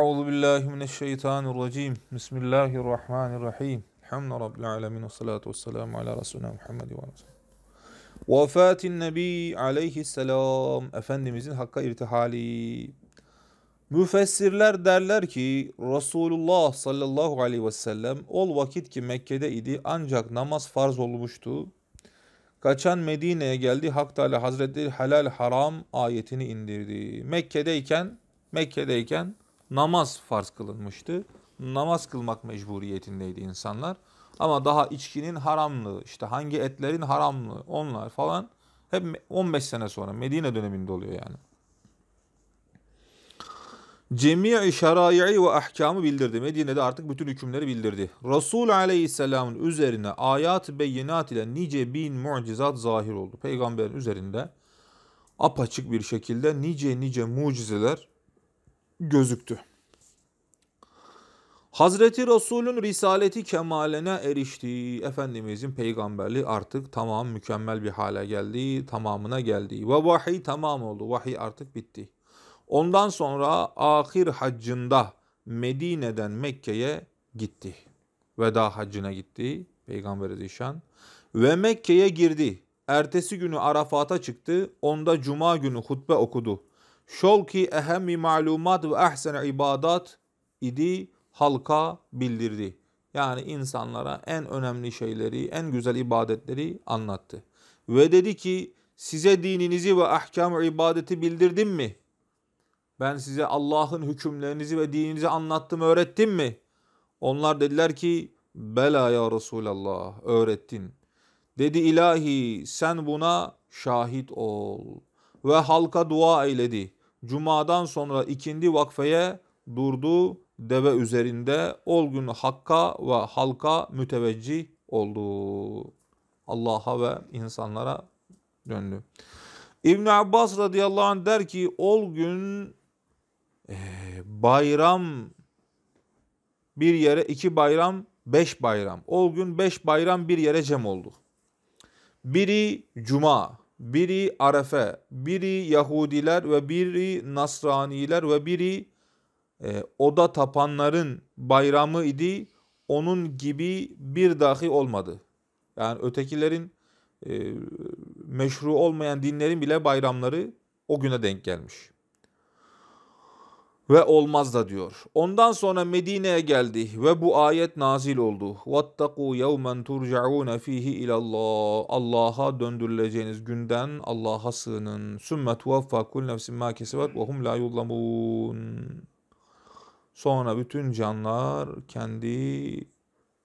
Euzu billahi mineşşeytanirracim. Bismillahirrahmanirrahim. Hamd rabbil alamin ve salatu vesselamü ala resulina Muhammed ve ala Vefatin nebi aleyhisselam. Efendimizin hakka irtihali. Müfessirler derler ki Resulullah sallallahu aleyhi ve sellem ol vakit ki Mekke'de idi ancak namaz farz olmuştu. Kaçan Medine'ye geldi Hak Teala Hazretleri helal haram ayetini indirdi. Mekke'deyken Mekke'deyken namaz farz kılınmıştı. Namaz kılmak mecburiyetindeydi insanlar. Ama daha içkinin haramlığı, işte hangi etlerin haramlığı onlar falan hep 15 sene sonra Medine döneminde oluyor yani. Cemi'i şerai'i ve ahkamı bildirdi. Medine'de artık bütün hükümleri bildirdi. Resul aleyhisselamın üzerine ayat beyinat ile nice bin mucizat zahir oldu. Peygamberin üzerinde apaçık bir şekilde nice nice mucizeler gözüktü. Hazreti Resul'ün risaleti kemaline erişti Efendimizin peygamberliği artık tamam mükemmel bir hale geldi, tamamına geldi. Ve vahiy tamam oldu, vahiy artık bitti. Ondan sonra ahir haccında Medine'den Mekke'ye gitti. Veda haccına gitti Peygamber Zişan. Ve Mekke'ye girdi. Ertesi günü Arafat'a çıktı. Onda cuma günü hutbe okudu şol ki ehemmi malumat ve ahsen ibadat idi halka bildirdi. Yani insanlara en önemli şeyleri, en güzel ibadetleri anlattı. Ve dedi ki size dininizi ve ahkam ibadeti bildirdim mi? Ben size Allah'ın hükümlerinizi ve dininizi anlattım, öğrettim mi? Onlar dediler ki bela ya Resulallah öğrettin. Dedi ilahi sen buna şahit ol ve halka dua eyledi. Cuma'dan sonra ikindi vakfeye durdu deve üzerinde ol gün hakka ve halka müteveccih oldu. Allah'a ve insanlara döndü. İbn Abbas radıyallahu anh der ki ol gün e, bayram bir yere iki bayram beş bayram. Ol gün beş bayram bir yere cem oldu. Biri cuma, biri Arefe, biri Yahudiler ve biri Nasraniler ve biri e, oda tapanların bayramı idi. Onun gibi bir dahi olmadı. Yani ötekilerin e, meşru olmayan dinlerin bile bayramları o güne denk gelmiş ve olmaz da diyor. Ondan sonra Medine'ye geldi ve bu ayet nazil oldu. Vattaku yevmen turcaun fihi ilallah. Allah'a döndürüleceğiniz günden Allah'a sığının. Sümme tuvaffa kul nefsin ma kesebet ve hum la yuzlamun. Sonra bütün canlar kendi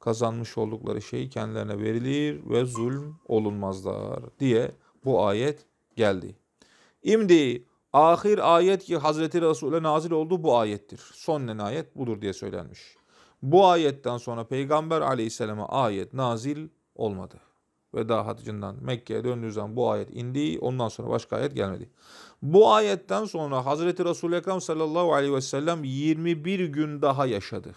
kazanmış oldukları şey kendilerine verilir ve zulm olunmazlar diye bu ayet geldi. Şimdi Ahir ayet ki Hazreti Resul'e nazil oldu bu ayettir. Son ne ayet budur diye söylenmiş. Bu ayetten sonra Peygamber aleyhisselama ayet nazil olmadı. Veda haccından Mekke'ye döndüğü zaman bu ayet indi. Ondan sonra başka ayet gelmedi. Bu ayetten sonra Hazreti Resul-i Ekrem sallallahu aleyhi ve sellem 21 gün daha yaşadı.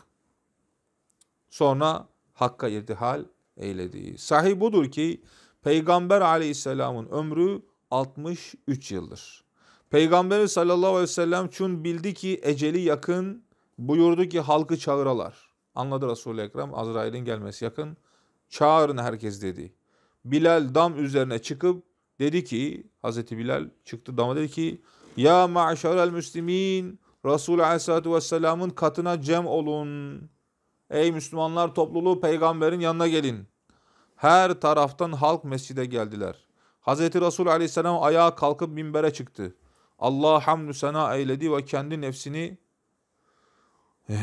Sonra Hakk'a irtihal eyledi. Sahih budur ki Peygamber aleyhisselamın ömrü 63 yıldır. Peygamberimiz sallallahu aleyhi ve sellem çün bildi ki eceli yakın buyurdu ki halkı çağıralar. Anladı Resul-i Ekrem Azrail'in gelmesi yakın. Çağırın herkes dedi. Bilal dam üzerine çıkıp dedi ki Hazreti Bilal çıktı dama dedi ki Ya ma'şarel müslimin Resul aleyhissalatu vesselamın katına cem olun. Ey Müslümanlar topluluğu peygamberin yanına gelin. Her taraftan halk mescide geldiler. Hazreti Resul aleyhisselam ayağa kalkıp minbere çıktı. Allah hamdü sana eyledi ve kendi nefsini eh,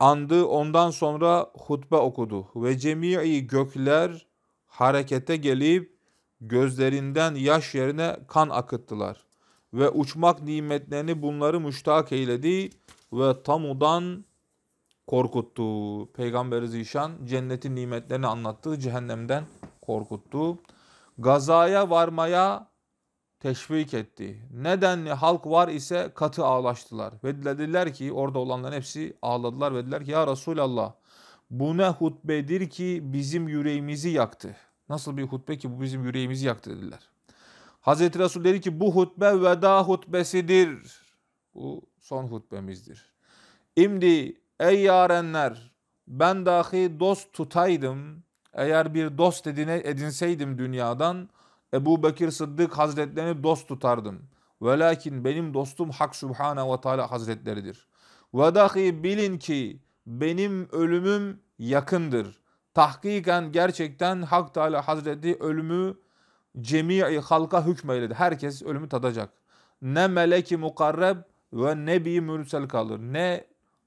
andı ondan sonra hutbe okudu ve cemii gökler harekete gelip gözlerinden yaş yerine kan akıttılar ve uçmak nimetlerini bunları müştak eyledi ve tamudan korkuttu. Peygamber Zişan cennetin nimetlerini anlattı, cehennemden korkuttu. Gazaya varmaya teşvik etti. Nedenli halk var ise katı ağlaştılar. Ve dediler ki orada olanların hepsi ağladılar ve dediler ki ya Resulallah bu ne hutbedir ki bizim yüreğimizi yaktı. Nasıl bir hutbe ki bu bizim yüreğimizi yaktı dediler. Hazreti Resul dedi ki bu hutbe veda hutbesidir. Bu son hutbemizdir. İmdi ey yarenler ben dahi dost tutaydım. Eğer bir dost edine, edinseydim dünyadan Ebu Bekir Sıddık Hazretlerini dost tutardım. Ve lakin benim dostum Hak Sübhane ve Teala Hazretleridir. Ve dahi bilin ki benim ölümüm yakındır. Tahkiken gerçekten Hak Teala Hazreti ölümü cemi'i halka hükmeyledi. Herkes ölümü tadacak. Ne meleki mukarreb ve ne bir mürsel kalır. Ne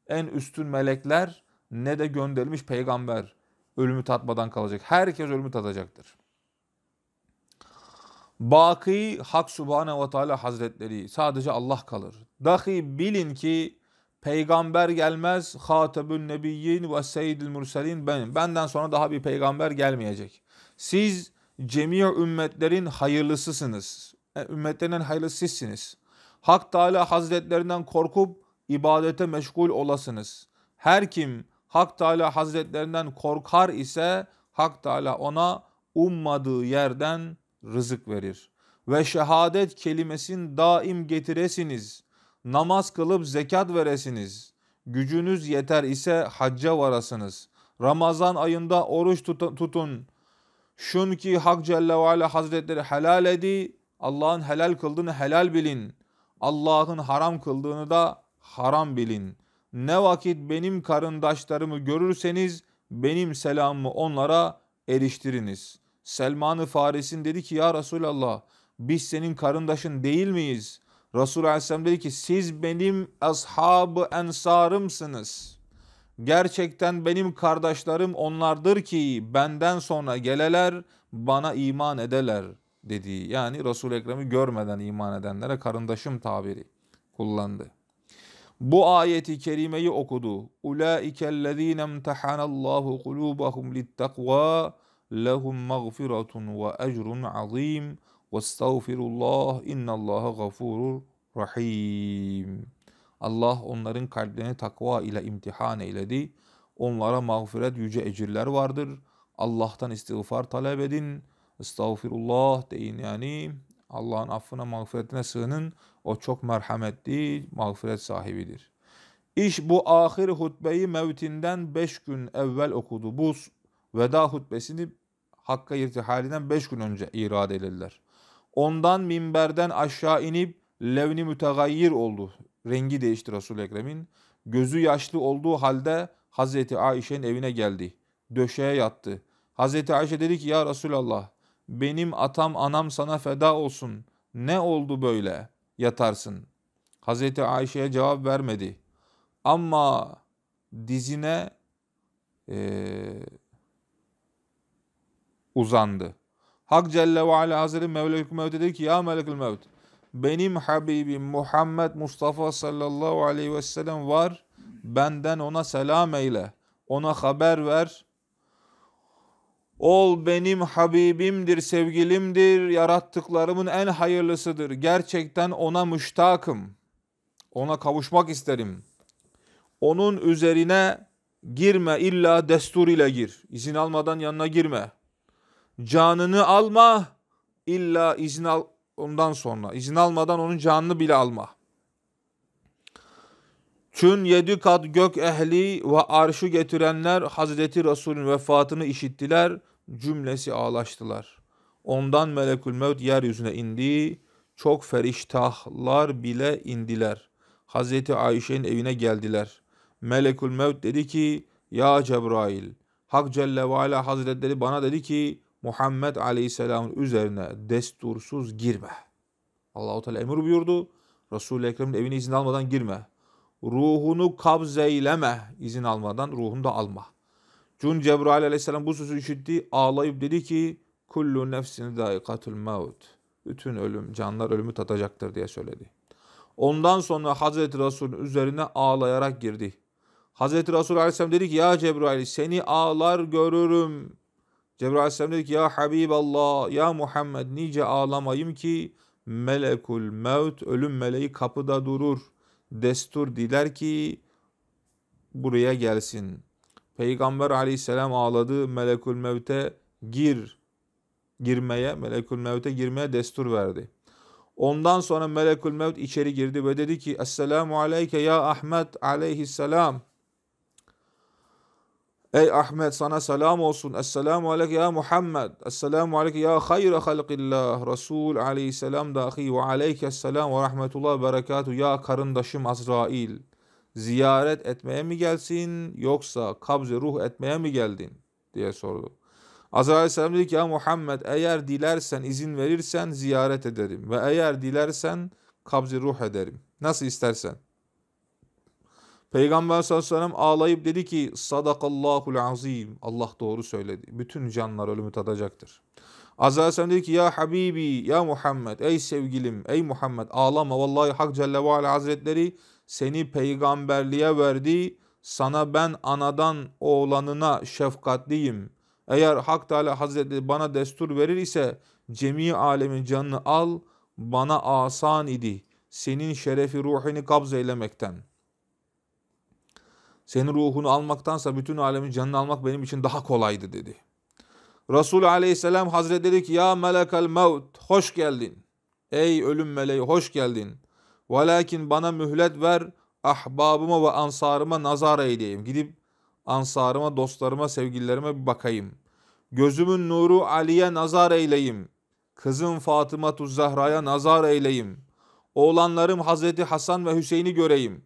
en üstün melekler ne de gönderilmiş peygamber ölümü tatmadan kalacak. Herkes ölümü tadacaktır. Baki Hak Subhanehu ve Teala Hazretleri sadece Allah kalır. Dahi bilin ki peygamber gelmez. Hatabün nebiyyin ve Seyyidül murselin benim. Benden sonra daha bir peygamber gelmeyecek. Siz cemiye ümmetlerin hayırlısısınız. E, ümmetlerin hayırlısı sizsiniz. Hak Teala Hazretlerinden korkup ibadete meşgul olasınız. Her kim Hak Teala Hazretlerinden korkar ise Hak Teala ona ummadığı yerden rızık verir. Ve şehadet kelimesini daim getiresiniz. Namaz kılıp zekat veresiniz. Gücünüz yeter ise hacca varasınız. Ramazan ayında oruç tutun. Şun ki Hak Celle ve Ala Hazretleri helal edi. Allah'ın helal kıldığını helal bilin. Allah'ın haram kıldığını da haram bilin. Ne vakit benim karındaşlarımı görürseniz benim selamımı onlara eriştiriniz.'' Selman-ı Faris'in dedi ki ya Resulallah biz senin karındaşın değil miyiz? Resul Aleyhisselam dedi ki siz benim ashabı ensarımsınız. Gerçekten benim kardeşlerim onlardır ki benden sonra geleler bana iman edeler dedi. Yani Resul-i Ekrem'i görmeden iman edenlere karındaşım tabiri kullandı. Bu ayeti kerimeyi okudu. Ulaikellezine imtahanallahu kulubahum littakva لهم مغفرة وأجر عظيم واستغفروا الله إن الله غفور rahim. Allah onların kalplerini takva ile imtihan eyledi. Onlara mağfiret yüce ecirler vardır. Allah'tan istiğfar talep edin. Estağfirullah deyin yani. Allah'ın affına mağfiretine sığının. O çok merhametli, mağfiret sahibidir. İş bu ahir hutbeyi mevtinden beş gün evvel okudu. Bu veda hutbesini Hakk'a irtihalinden beş gün önce irade edildiler. Ondan minberden aşağı inip levni mütegayyir oldu. Rengi değişti resul Ekrem'in. Gözü yaşlı olduğu halde Hazreti Ayşe'nin evine geldi. Döşeye yattı. Hazreti Ayşe dedi ki ya Resulallah benim atam anam sana feda olsun. Ne oldu böyle yatarsın? Hazreti Ayşe'ye cevap vermedi. Ama dizine e, uzandı. Hak Celle ve Ala Hazreti Mevlekül Mevte dedi ki ya Melekül Mevt benim Habibim Muhammed Mustafa sallallahu aleyhi ve sellem var benden ona selam eyle ona haber ver Ol benim Habibimdir, sevgilimdir, yarattıklarımın en hayırlısıdır. Gerçekten ona müştakım. Ona kavuşmak isterim. Onun üzerine girme illa destur ile gir. İzin almadan yanına girme canını alma illa izin al ondan sonra izin almadan onun canını bile alma. Çün yedi kat gök ehli ve arşı getirenler Hazreti Resul'ün vefatını işittiler cümlesi ağlaştılar. Ondan melekül mevt yeryüzüne indi. Çok feriştahlar bile indiler. Hazreti Ayşe'nin evine geldiler. Melekül mevt dedi ki ya Cebrail Hak Celle ve Ala Hazretleri bana dedi ki Muhammed Aleyhisselam'ın üzerine destursuz girme. Allahu Teala emir buyurdu. Resul-i Ekrem'in evine izin almadan girme. Ruhunu kabzeyleme. izin almadan ruhunu da alma. Cun Cebrail aleyhisselam bu sözü işitti. Ağlayıp dedi ki kullu nefsini daikatul maut. Bütün ölüm, canlar ölümü tatacaktır diye söyledi. Ondan sonra Hazreti Resul'ün üzerine ağlayarak girdi. Hazreti Resul aleyhisselam dedi ki ya Cebrail seni ağlar görürüm. Cebrail Aleyhisselam dedi ki ya Habiballah ya Muhammed nice ağlamayım ki melekul mevt ölüm meleği kapıda durur. Destur diler ki buraya gelsin. Peygamber aleyhisselam ağladı melekul mevte gir girmeye melekul mevte girmeye destur verdi. Ondan sonra melekul mevt içeri girdi ve dedi ki Esselamu aleyke ya Ahmet aleyhisselam. Ey Ahmet sana selam olsun. Esselamu aleyke ya Muhammed. Esselamu aleyke ya hayra halqillah. Resul aleyhisselam dahi ve aleykesselam ve rahmetullah ve berekatuhu. Ya karındaşım Azrail. Ziyaret etmeye mi gelsin yoksa kabze ruh etmeye mi geldin? diye sordu. Azrail aleyhisselam dedi ki ya Muhammed eğer dilersen izin verirsen ziyaret ederim. Ve eğer dilersen kabze ruh ederim. Nasıl istersen. Peygamber sallallahu aleyhi ve sellem ağlayıp dedi ki sadakallahul azim. Allah doğru söyledi. Bütün canlar ölümü tadacaktır. Azrail Selam dedi ki ya Habibi ya Muhammed ey sevgilim ey Muhammed ağlama vallahi Hak Celle ve Ala Hazretleri seni peygamberliğe verdi sana ben anadan oğlanına şefkatliyim. Eğer Hak Teala Hazretleri bana destur verir ise cemi alemin canını al bana asan idi senin şerefi ruhini kabz eylemekten.'' Senin ruhunu almaktansa bütün alemin canını almak benim için daha kolaydı dedi. Resul aleyhisselam hazretleri ki ya melekal mevt hoş geldin. Ey ölüm meleği hoş geldin. Velakin bana mühlet ver ahbabıma ve ansarıma nazar eyleyeyim. Gidip ansarıma, dostlarıma, sevgililerime bir bakayım. Gözümün nuru Ali'ye nazar eyleyim. Kızım Fatıma Zahra'ya nazar eyleyim. Oğlanlarım Hazreti Hasan ve Hüseyin'i göreyim.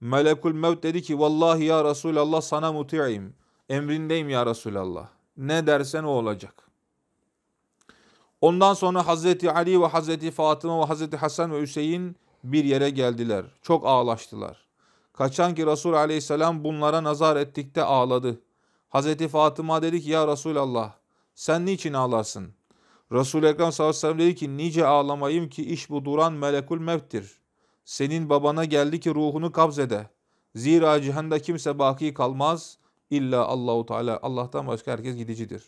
Melekul Mevt dedi ki vallahi ya Resulallah sana muti'im. Emrindeyim ya Resulallah. Ne dersen o olacak. Ondan sonra Hazreti Ali ve Hazreti Fatıma ve Hazreti Hasan ve Hüseyin bir yere geldiler. Çok ağlaştılar. Kaçan ki Resul aleyhisselam bunlara nazar ettikte ağladı. Hazreti Fatıma dedi ki ya Resulallah sen niçin ağlarsın? Resul-i Ekrem sallallahu aleyhi ve sellem dedi ki nice ağlamayayım ki iş bu duran melekul mevttir senin babana geldi ki ruhunu kabzede. Zira cihanda kimse baki kalmaz illa Allahu Teala. Allah'tan başka herkes gidicidir.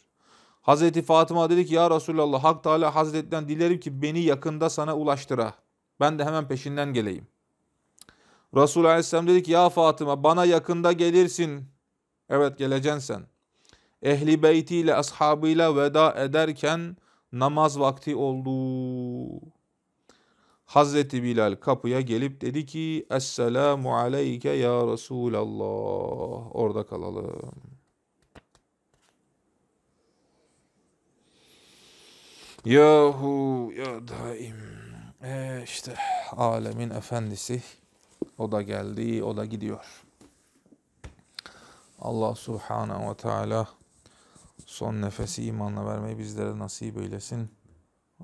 Hazreti Fatıma dedi ki ya Resulallah Hak Teala Hazretten dilerim ki beni yakında sana ulaştıra. Ben de hemen peşinden geleyim. Resul Aleyhisselam dedi ki ya Fatıma bana yakında gelirsin. Evet geleceksin sen. Ehli beytiyle ashabıyla veda ederken namaz vakti oldu. Hazreti Bilal kapıya gelip dedi ki Esselamu aleyke ya Resulallah. Orada kalalım. Yahu ya daim. E işte alemin efendisi. O da geldi, o da gidiyor. Allah subhanahu ve teala son nefesi imanla vermeyi bizlere nasip eylesin.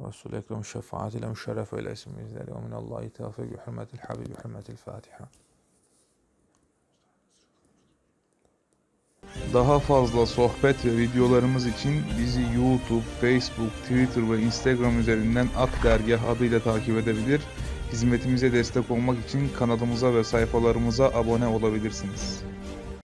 Resul-i Ekrem şefaatiyle müşerref eylesin bizleri. Ve minallahi tevfik bi hürmetil habibi hürmetil Fatiha. Daha fazla sohbet ve videolarımız için bizi YouTube, Facebook, Twitter ve Instagram üzerinden Ak Dergah adıyla takip edebilir. Hizmetimize destek olmak için kanalımıza ve sayfalarımıza abone olabilirsiniz.